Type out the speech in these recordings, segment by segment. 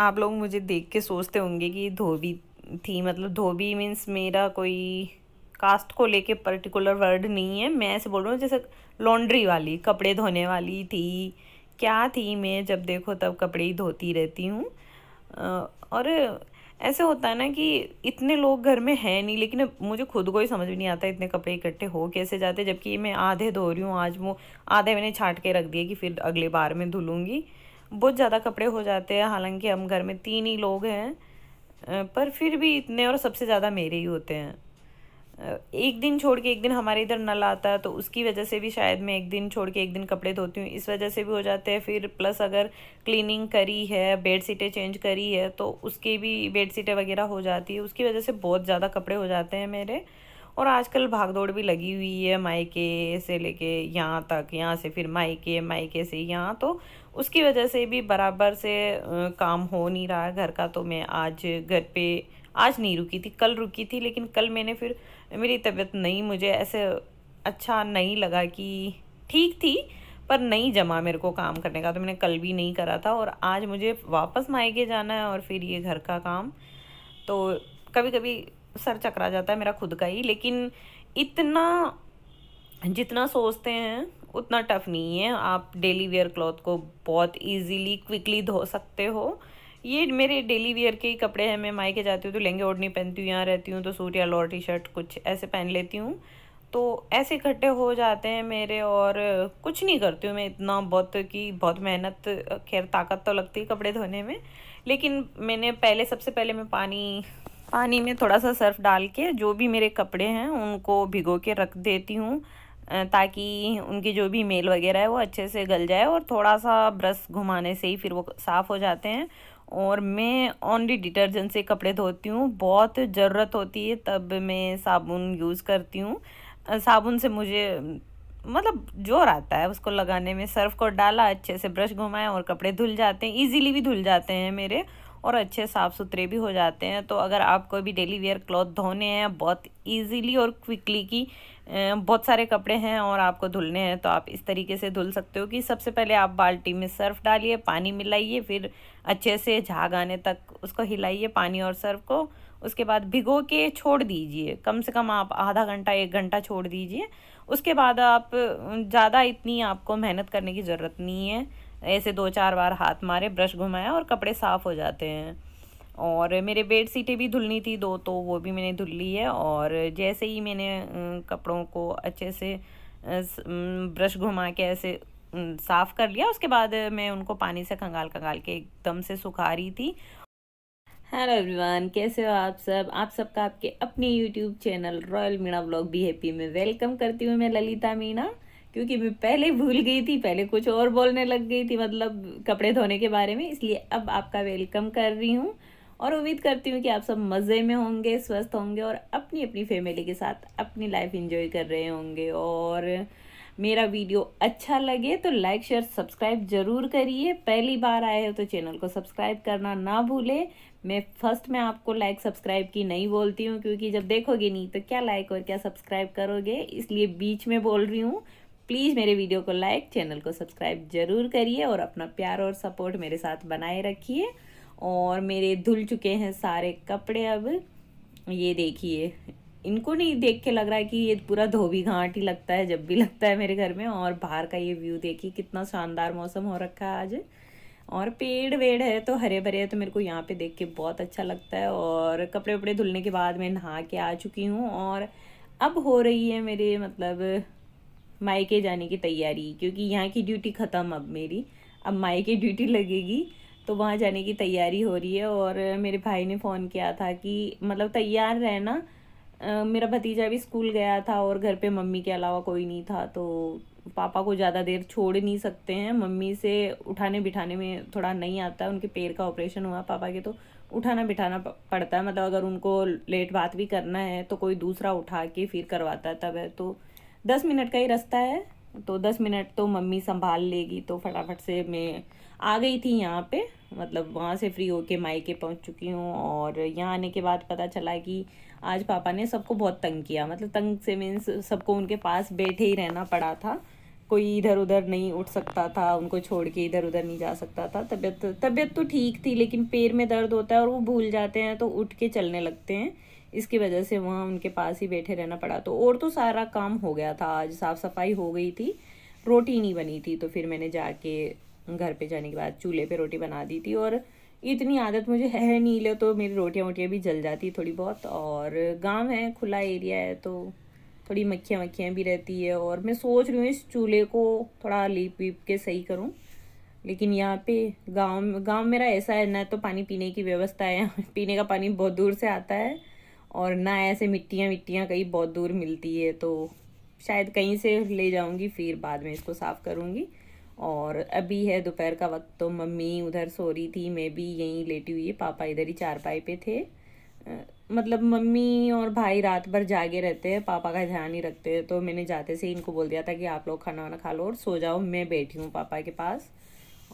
आप लोग मुझे देख के सोचते होंगे कि धोबी थी मतलब धोबी मीन्स मेरा कोई कास्ट को लेके पर्टिकुलर वर्ड नहीं है मैं ऐसे बोल रहा हूँ जैसे लॉन्ड्री वाली कपड़े धोने वाली थी क्या थी मैं जब देखो तब कपड़े ही धोती रहती हूँ और ऐसे होता है ना कि इतने लोग घर में हैं नहीं लेकिन मुझे खुद को ही समझ भी नहीं आता इतने कपड़े इकट्ठे हो कैसे जाते जबकि मैं आधे धो रही हूँ आज वो आधे मैंने छाट के रख दिए कि फिर अगले बार में धुलूँगी बहुत ज़्यादा कपड़े हो जाते हैं हालांकि हम घर में तीन ही लोग हैं पर फिर भी इतने और सबसे ज़्यादा मेरे ही होते हैं एक दिन छोड़ के एक दिन हमारे इधर नल आता है तो उसकी वजह से भी शायद मैं एक दिन छोड़ के एक दिन कपड़े धोती हूँ इस वजह से भी हो जाते हैं फिर प्लस अगर क्लीनिंग करी है बेड सीटें चेंज करी है तो उसकी भी बेड सीटें वगैरह हो जाती है उसकी वजह से बहुत ज़्यादा कपड़े हो जाते हैं मेरे और आजकल भागदौड़ भी लगी हुई है मायके से लेके यहाँ तक यहाँ से फिर मायके मायके से यहाँ तो उसकी वजह से भी बराबर से काम हो नहीं रहा है घर का तो मैं आज घर पे आज नहीं रुकी थी कल रुकी थी लेकिन कल मैंने फिर मेरी तबीयत नहीं मुझे ऐसे अच्छा नहीं लगा कि ठीक थी पर नहीं जमा मेरे को काम करने का तो मैंने कल भी नहीं करा था और आज मुझे वापस मायके जाना है और फिर ये घर का काम तो कभी कभी सर चकरा जाता है मेरा खुद का ही लेकिन इतना जितना सोचते हैं उतना टफ नहीं है आप डेली वेयर क्लॉथ को बहुत इजीली क्विकली धो सकते हो ये मेरे डेली वेयर के ही कपड़े हैं मैं मायके जाती हूँ तो लहंगे ओढ़नी पहनती हूँ यहाँ रहती हूँ तो सूट या लोअर टी शर्ट कुछ ऐसे पहन लेती हूँ तो ऐसे इकट्ठे हो जाते हैं मेरे और कुछ नहीं करती हूँ मैं इतना बहुत कि बहुत मेहनत खैर ताकत तो लगती है कपड़े धोने में लेकिन मैंने पहले सबसे पहले मैं पानी पानी में थोड़ा सा सर्फ डाल के जो भी मेरे कपड़े हैं उनको भिगो के रख देती हूँ ताकि उनकी जो भी मेल वगैरह है वो अच्छे से गल जाए और थोड़ा सा ब्रश घुमाने से ही फिर वो साफ़ हो जाते हैं और मैं ओनली डिटर्जेंट से कपड़े धोती हूँ बहुत ज़रूरत होती है तब मैं साबुन यूज़ करती हूँ साबुन से मुझे मतलब जोर आता है उसको लगाने में सर्फ को डाला अच्छे से ब्रश घुमाया और कपड़े धुल जाते हैं इजीली भी धुल जाते हैं मेरे और अच्छे साफ़ सुथरे भी हो जाते हैं तो अगर आप कोई भी डेली वेयर क्लॉथ धोने हैं बहुत ईजीली और क्विकली की बहुत सारे कपड़े हैं और आपको धुलने हैं तो आप इस तरीके से धुल सकते हो कि सबसे पहले आप बाल्टी में सर्फ डालिए पानी मिलाइए फिर अच्छे से झाग आने तक उसको हिलाइए पानी और सर्फ को उसके बाद भिगो के छोड़ दीजिए कम से कम आप आधा घंटा एक घंटा छोड़ दीजिए उसके बाद आप ज़्यादा इतनी आपको मेहनत करने की ज़रूरत नहीं है ऐसे दो चार बार हाथ मारे ब्रश घुमाया और कपड़े साफ़ हो जाते हैं और मेरे बेड सीटें भी धुलनी थी दो तो वो भी मैंने धुल ली है और जैसे ही मैंने कपड़ों को अच्छे से ब्रश घुमा के ऐसे साफ़ कर लिया उसके बाद मैं उनको पानी से खंगाल खंगाल के एकदम से सुखा रही थी हेलो एवरीवन कैसे हो आप सब आप सबका आपके अपने YouTube channel Royal Meena blog be happy में वेलकम करती हूँ मैं ललिता मीणा क्योंकि मैं पहले भूल गई थी पहले कुछ और बोलने लग गई थी मतलब कपड़े धोने के बारे में इसलिए अब आपका वेलकम कर रही हूँ और उम्मीद करती हूँ कि आप सब मज़े में होंगे स्वस्थ होंगे और अपनी अपनी फैमिली के साथ अपनी लाइफ इंजॉय कर रहे होंगे और मेरा वीडियो अच्छा लगे तो लाइक शेयर सब्सक्राइब जरूर करिए पहली बार आए हो तो चैनल को सब्सक्राइब करना ना भूलें मैं फर्स्ट में आपको लाइक सब्सक्राइब की नहीं बोलती हूँ क्योंकि जब देखोगे नहीं तो क्या लाइक और क्या सब्सक्राइब करोगे इसलिए बीच में बोल रही हूँ प्लीज़ मेरे वीडियो को लाइक चैनल को सब्सक्राइब जरूर करिए और अपना प्यार और सपोर्ट मेरे साथ बनाए रखिए और मेरे धुल चुके हैं सारे कपड़े अब ये देखिए इनको नहीं देख के लग रहा है कि ये पूरा धोबी घाट ही लगता है जब भी लगता है मेरे घर में और बाहर का ये व्यू देखिए कितना शानदार मौसम हो रखा है आज और पेड़ वेड़ है तो हरे भरे है तो मेरे को यहाँ पे देख के बहुत अच्छा लगता है और कपड़े वपड़े धुलने के बाद मैं नहा के आ चुकी हूँ और अब हो रही है मेरे मतलब मायके जाने की तैयारी क्योंकि यहाँ की ड्यूटी ख़त्म अब मेरी अब मायके ड्यूटी लगेगी तो वहाँ जाने की तैयारी हो रही है और मेरे भाई ने फ़ोन किया था कि मतलब तैयार रहना मेरा भतीजा भी स्कूल गया था और घर पे मम्मी के अलावा कोई नहीं था तो पापा को ज़्यादा देर छोड़ नहीं सकते हैं मम्मी से उठाने बिठाने में थोड़ा नहीं आता उनके पैर का ऑपरेशन हुआ पापा के तो उठाना बिठाना पड़ता है मतलब अगर उनको लेट बात भी करना है तो कोई दूसरा उठा के फिर करवाता है तब है तो दस मिनट का ही रास्ता है तो दस मिनट तो मम्मी संभाल लेगी तो फटाफट से मैं आ गई थी यहाँ पे मतलब वहाँ से फ्री होके मायके पहुँच चुकी हूँ और यहाँ आने के बाद पता चला कि आज पापा ने सबको बहुत तंग किया मतलब तंग से मीन्स सबको उनके पास बैठे ही रहना पड़ा था कोई इधर उधर नहीं उठ सकता था उनको छोड़ के इधर उधर नहीं जा सकता था तबीयत तबीयत तो ठीक थी लेकिन पैर में दर्द होता है और वो भूल जाते हैं तो उठ के चलने लगते हैं इसकी वजह से वहाँ उनके पास ही बैठे रहना पड़ा तो और तो सारा काम हो गया था आज साफ़ सफाई हो गई थी रोटी नहीं बनी थी तो फिर मैंने जाके घर पे जाने के बाद चूल्हे पे रोटी बना दी थी और इतनी आदत मुझे है नहीं ले तो मेरी रोटियाँ वोटियाँ भी जल जाती थोड़ी बहुत और गाँव है खुला एरिया है तो थोड़ी मक्खियाँ वक्खियाँ भी रहती है और मैं सोच रही हूँ इस चूल्हे को थोड़ा लीप वीप के सही करूँ लेकिन यहाँ पे गांव गांव मेरा ऐसा है ना तो पानी पीने की व्यवस्था है पीने का पानी बहुत दूर से आता है और ना ऐसे मिट्टियाँ मिट्टियाँ कहीं बहुत दूर मिलती है तो शायद कहीं से ले जाऊंगी फिर बाद में इसको साफ़ करूँगी और अभी है दोपहर का वक्त तो मम्मी उधर सो रही थी मैं भी यहीं लेटी हुई पापा इधर ही चारपाई पे थे मतलब मम्मी और भाई रात भर जागे रहते हैं पापा का ध्यान ही रखते हैं तो मैंने जाते से ही इनको बोल दिया था कि आप लोग खाना वाना खा लो और सो जाओ मैं बैठी हूँ पापा के पास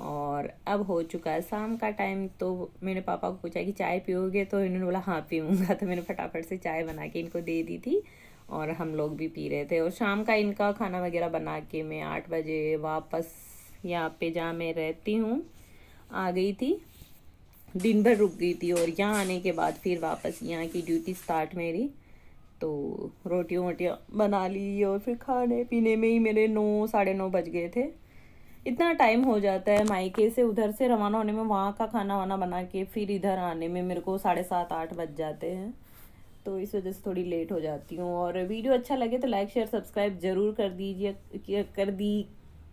और अब हो चुका है शाम का टाइम तो मैंने पापा को पूछा कि चाय पियोगे तो इन्होंने बोला हाँ पीऊँगा तो मैंने फटाफट से चाय बना के इनको दे दी थी और हम लोग भी पी रहे थे और शाम का इनका खाना वगैरह बना के मैं आठ बजे वापस यहाँ पे जहाँ मैं रहती हूँ आ गई थी दिन भर रुक गई थी और यहाँ आने के बाद फिर वापस यहाँ की ड्यूटी स्टार्ट मेरी तो रोटियों वोटियाँ बना ली और फिर खाने पीने में ही मेरे नौ साढ़े नौ बज गए थे इतना टाइम हो जाता है मायके से उधर से रवाना होने में वहाँ का खाना वाना बना के फिर इधर आने में मेरे को साढ़े सात आठ बज जाते हैं तो इस वजह से थोड़ी लेट हो जाती हूँ और वीडियो अच्छा लगे तो लाइक शेयर सब्सक्राइब ज़रूर कर दीजिए कर दी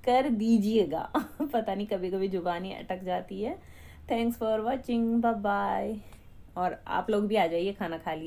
कर दीजिएगा पता नहीं कभी कभी जुबानी अटक जाती है थैंक्स फॉर वॉचिंग बाय और आप लोग भी आ जाइए खाना खा लीजिए